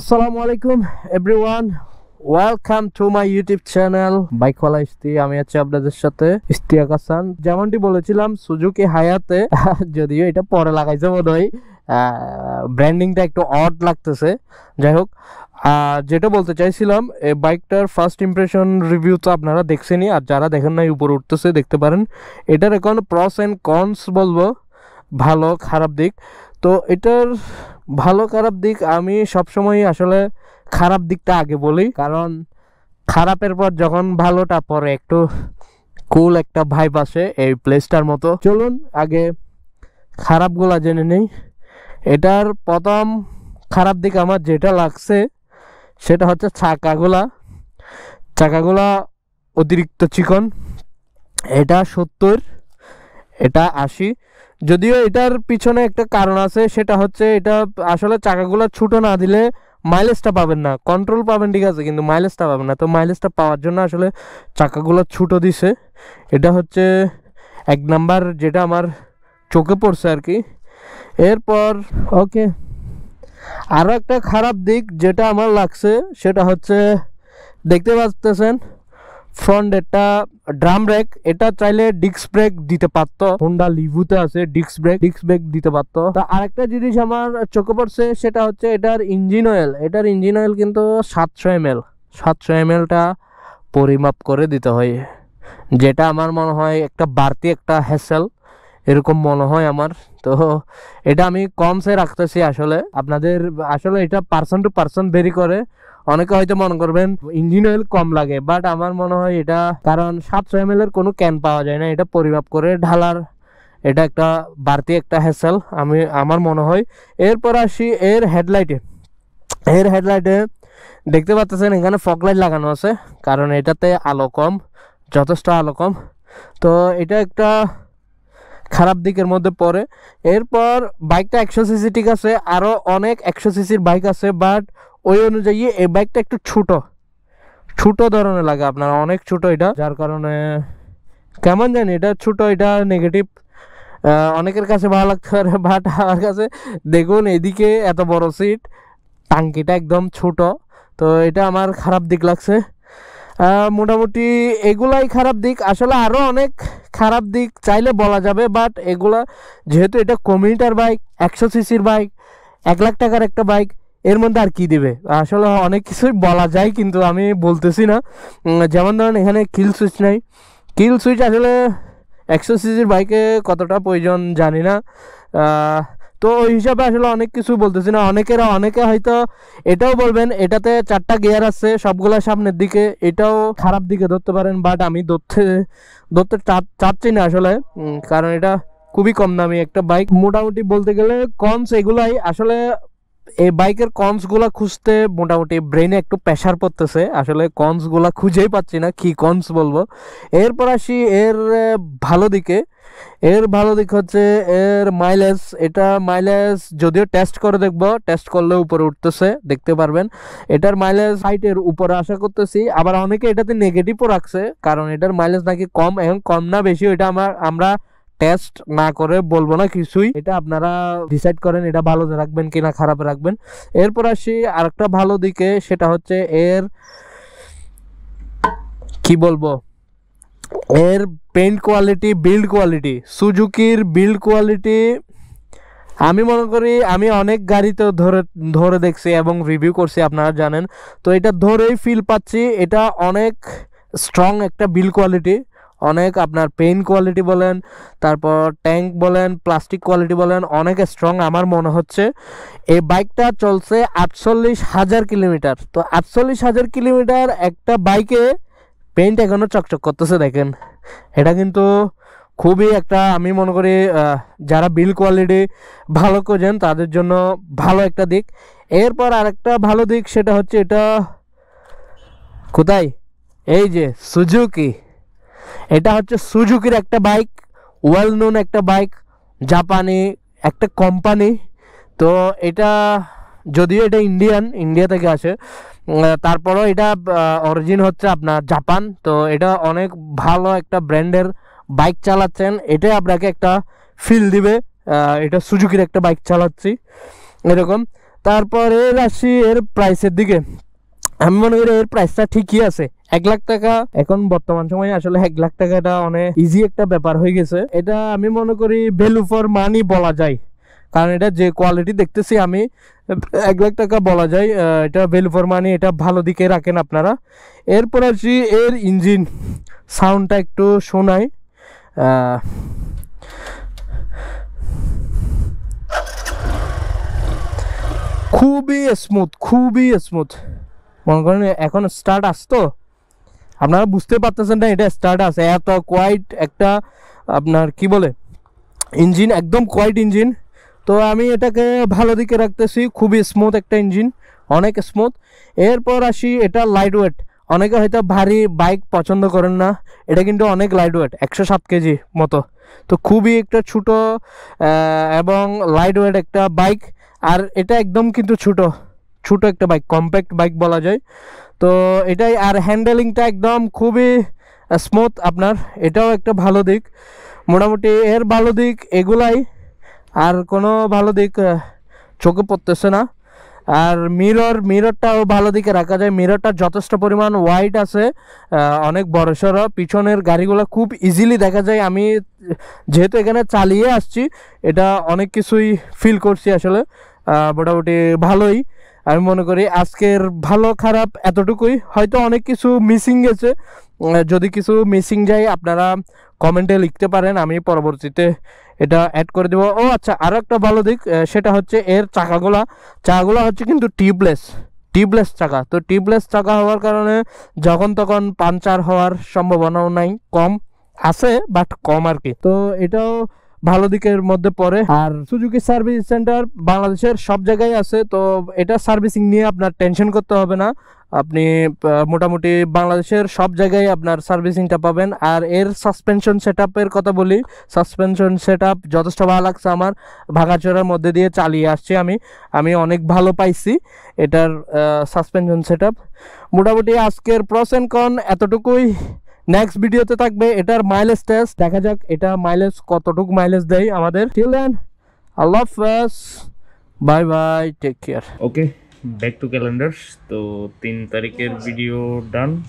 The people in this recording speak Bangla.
আসসালামু আলাইকুম everyone welcome to my YouTube channel বাইকওয়ালা ইস্তি আমি আছি আপনাদের সাথে ইস্তিয়াক হাসান যেমনটি বলেছিলাম সুজুকি হায়াতে যদিও এটা পরে লাগাইছে মনে হয় ব্র্যান্ডিংটা একটু অড লাগতেছে যাই হোক যেটা বলতে চাইছিলাম এই বাইকটার ফার্স্ট ইমপ্রেশন রিভিউ তো আপনারা দেখছেনই আর যারা দেখেন নাই উপরে উঠতেছে দেখতে পারেন এটার এখন প্রস অ্যান্ড কনস বলবো ভালো খারাপ দিক তো এটার ভালো খারাপ দিক আমি সবসময় আসলে খারাপ দিকটা আগে বলি কারণ খারাপের পর যখন ভালোটা পরে একটু কুল একটা ভাইব আসে এই প্লেসটার মতো চলুন আগে খারাপগুলো জেনে নেই এটার প্রথম খারাপ দিক আমার যেটা লাগছে সেটা হচ্ছে চাকাগুলা চাকাগুলা অতিরিক্ত চিকন এটা সত্তর এটা আশি যদিও এটার পিছনে একটা কারণ আছে সেটা হচ্ছে এটা আসলে চাকাগুলো ছুটো না দিলে মাইলেজটা পাবেন না কন্ট্রোল পাবেন ঠিক আছে কিন্তু মাইলেজটা পাবেন না তো মাইলেজটা পাওয়ার জন্য আসলে চাকাগুলো ছুটো দিছে এটা হচ্ছে এক নাম্বার যেটা আমার চোখে পড়ছে আর কি এরপর ওকে আরও একটা খারাপ দিক যেটা আমার লাগছে সেটা হচ্ছে দেখতে পাচ্তেছেন ফ্রন্ট একটা ড্রাম ব্রেক এটা চাইলে ডিস্ক ব্রেক দিতে পারত হুন্ডা লিভুতে আছে ডিস্ক ব্রেক ডিস্ক ব্রেক দিতে পারত তা আরেকটা জিনিস আমার চোখে পড়ছে সেটা হচ্ছে এটার ইঞ্জিন অয়েল এটার ইঞ্জিন অয়েল কিন্তু সাতশো এম এল সাতশো এম এলটা পরিমাপ করে দিতে হয় যেটা আমার মনে হয় একটা বাড়তি একটা হ্যাসেল এরকম মনে হয় আমার তো এটা আমি কমসে রাখতেছি আসলে আপনাদের আসলে এটা পার্সন টু পার্সন ভেরি করে অনেকে হয়তো মনে করবেন ইঞ্জিন অয়েল কম লাগে বাট আমার মনে হয় এটা কারণ সাতশো এম এর কোনো ক্যান পাওয়া যায় না এটা পরিমাপ করে ঢালার এটা একটা বাড়তি একটা হ্যাসেল আমি আমার মনে হয় এরপর আসি এর হেডলাইটে এর হেডলাইটে দেখতে পাচ্ছেন এখানে ফগলাইট লাগানো আছে কারণ এটাতে আলো কম যথেষ্ট আলো কম তো এটা একটা খারাপ দিকের মধ্যে পড়ে এরপর বাইকটা একশো সিসি ঠিক আছে আরও অনেক একশো সিসির বাইক আছে বাট ওই অনুযায়ী এই বাইকটা একটু ছোটো ছোটো ধরনের লাগে আপনার অনেক ছোটো এটা যার কারণে কেমন জানি এটা ছোটো এটা নেগেটিভ অনেকের কাছে ভালো লাগতে পারে বাট আমার কাছে দেখুন এদিকে এত বড় সিট টাঙ্কিটা একদম ছোট তো এটা আমার খারাপ দিক লাগছে মোটামুটি এগুলাই খারাপ দিক আসলে আরও অনেক খারাপ দিক চাইলে বলা যাবে বাট এগুলা যেহেতু এটা কমিউনিটার বাইক একশো সিসির বাইক এক লাখ টাকার একটা বাইক এর মধ্যে আর কি দেবে আসলে অনেক কিছুই বলা যায় কিন্তু আমি বলতেছি না যেমন ধরেন এখানে কিল সুইচ নাই কিল সুইচ আসলে একশো সিসির বাইকে কতটা প্রয়োজন জানি না তো ওই হিসাবে আসলে অনেক কিছু বলতেছি না অনেকেরা অনেকে হয়তো এটাও বলবেন এটাতে চারটা গিয়ার আছে সবগুলা সামনের দিকে এটাও খারাপ দিকে ধরতে পারেন বাট আমি ধরতে ধরতে চাচ্ছি না আসলে কারণ এটা খুবই কম দামি একটা বাইক মোটামুটি বলতে গেলে কনস এগুলাই আসলে এই বাইকের কনসগুলা খুঁজতে মোটামুটি ব্রেনে একটু প্রেশার পড়তেছে আসলে কনসগুলা খুঁজেই পাচ্ছি না কি কনস বলবো এরপর আসি এর ভালো দিকে এর ভালো দিক হচ্ছে এর মাইলেজ এটা মাইলেজ যদিও টেস্ট করে দেখবো টেস্ট করলে উপরে উঠতেছে দেখতে পারবেন এটার মাইলেজ হাইটের উপরে আশা করতেছি আবার অনেকে এটাতে নেগেটিভও রাখছে কারণ এটার মাইলেজ নাকি কম এখন কম না বেশি এটা আমার আমরা টেস্ট না করে বলবো না কিছুই এটা আপনারা ডিসাইড করেন এটা ভালো রাখবেন কি না খারাপ রাখবেন এরপর আসি আরেকটা ভালো দিকে সেটা হচ্ছে এর কি বলবো এর পেন্ট কোয়ালিটি বিল্ড কোয়ালিটি সুজুকির বিল্ড কোয়ালিটি আমি মনে করি আমি অনেক গাড়ি তো ধরে ধরে দেখছি এবং রিভিউ করছি আপনারা জানেন তো এটা ধরেই ফিল পাচ্ছি এটা অনেক স্ট্রং একটা বিল কোয়ালিটি অনেক আপনার পেইন কোয়ালিটি বলেন তারপর ট্যাঙ্ক বলেন প্লাস্টিক কোয়ালিটি বলেন অনেক স্ট্রং আমার মনে হচ্ছে এই বাইকটা চলছে আটচল্লিশ হাজার কিলোমিটার তো আটচল্লিশ হাজার কিলোমিটার একটা বাইকে পেইন্ট এখনও চকচক করতেছে দেখেন এটা কিন্তু খুবই একটা আমি মনে করি যারা বিল কোয়ালিটি ভালো খোঁজেন তাদের জন্য ভালো একটা দিক এরপর আরেকটা ভালো দিক সেটা হচ্ছে এটা কোথায় এই যে সুজুকি এটা হচ্ছে সুজুকির একটা বাইক ওয়েল নোন একটা বাইক জাপানে একটা কোম্পানি তো এটা যদিও এটা ইন্ডিয়ান ইন্ডিয়া থেকে আসে তারপরও এটা অরিজিন হচ্ছে আপনার জাপান তো এটা অনেক ভালো একটা ব্র্যান্ডের বাইক চালাচ্ছেন এটাই আপনাকে একটা ফিল দিবে এটা সুজুকির একটা বাইক চালাচ্ছি এরকম তারপরে আসি এর প্রাইসের দিকে আমি মনে করি এর প্রাইসটা ঠিকই আছে এক লাখ টাকা এখন বর্তমান সময়ে আসলে এক লাখ টাকাটা অনেক ইজি একটা ব্যাপার হয়ে গেছে এটা আমি মনে করি ভ্যালু ফর মানি বলা যায় কারণ এটা যে কোয়ালিটি দেখতেছি আমি এক লাখ টাকা বলা যায় এটা ভ্যালু ফর মানি এটা ভালো দিকে রাখেন আপনারা এরপর আসি এর ইঞ্জিন সাউন্ডটা একটু শোনায় খুবই স্মুথ খুবই স্মুথ মনে করেন এখন স্টার্ট আসতো আপনারা বুঝতে পারতেছেন না এটা স্টার্টাস এত কোয়াইট একটা আপনার কি বলে ইঞ্জিন একদম কোয়াইট ইঞ্জিন তো আমি এটাকে ভালো দিকে রাখতেছি খুবই স্মুথ একটা ইঞ্জিন অনেক স্মুথ এরপর আসি এটা লাইট ওয়েট অনেকে হয়তো ভারী বাইক পছন্দ করেন না এটা কিন্তু অনেক লাইট ওয়েট একশো সাত কেজি মতো তো খুবই একটা ছোটো এবং লাইট ওয়েট একটা বাইক আর এটা একদম কিন্তু ছোটো ছোট একটা বাইক কম্প্যাক্ট বাইক বলা যায় তো এটাই আর হ্যান্ডেলিংটা একদম খুবই স্মুথ আপনার এটাও একটা ভালো দিক মোটামুটি এর ভালো দিক এগুলাই আর কোনো ভালো দিক চোখে পড়তেছে না আর মিরর মিররটাও ভালো দিকে রাখা যায় মিররটা যথেষ্ট পরিমাণ ওয়াইড আছে অনেক বড় সড়ো পিছনের গাড়িগুলো খুব ইজিলি দেখা যায় আমি যেহেতু এখানে চালিয়ে আসছি এটা অনেক কিছুই ফিল করছি আসলে মোটামুটি ভালোই আমি মনে করি আজকের ভালো খারাপ এতটুকুই হয়তো অনেক কিছু মিসিং গেছে যদি কিছু মিসিং যায় আপনারা কমেন্টে লিখতে পারেন আমি পরবর্তীতে এটা অ্যাড করে দেবো ও আচ্ছা আরও একটা ভালো দিক সেটা হচ্ছে এর চাকাগুলা চাকাগুলা হচ্ছে কিন্তু টিউবলেস টিউবলেস চাকা তো টিউবলেস চাকা হওয়ার কারণে যখন তখন পাঞ্চার হওয়ার সম্ভাবনাও নাই কম আছে বাট কম আর কি তো এটাও ভালো দিকের মধ্যে পড়ে আর সুজুকি সার্ভিস সেন্টার বাংলাদেশের সব জায়গায় আছে তো এটা সার্ভিসিং নিয়ে আপনার টেনশন করতে হবে না আপনি মোটামুটি বাংলাদেশের সব জায়গায় আপনার সার্ভিসিংটা পাবেন আর এর সাসপেনশন সেট কথা বলি সাসপেনশন সেট যথেষ্ট ভালো লাগছে আমার ভাঙাচোরার মধ্যে দিয়ে চালিয়ে আসছি আমি আমি অনেক ভালো পাইছি এটার সাসপেনশন সেট মোটামুটি আজকের প্রস অ্যান্ড কন এতটুকুই নেক্সট ভিডিওতে থাকবে এটার মাইলেজ টেস্ট দেখা যাক এটা মাইলেজ কতটুক মাইলেজ দেয় আমাদের টিল দেন আল্লাহ bye bye take care okay back to calendar তো তিন তারিখের ভিডিও ডান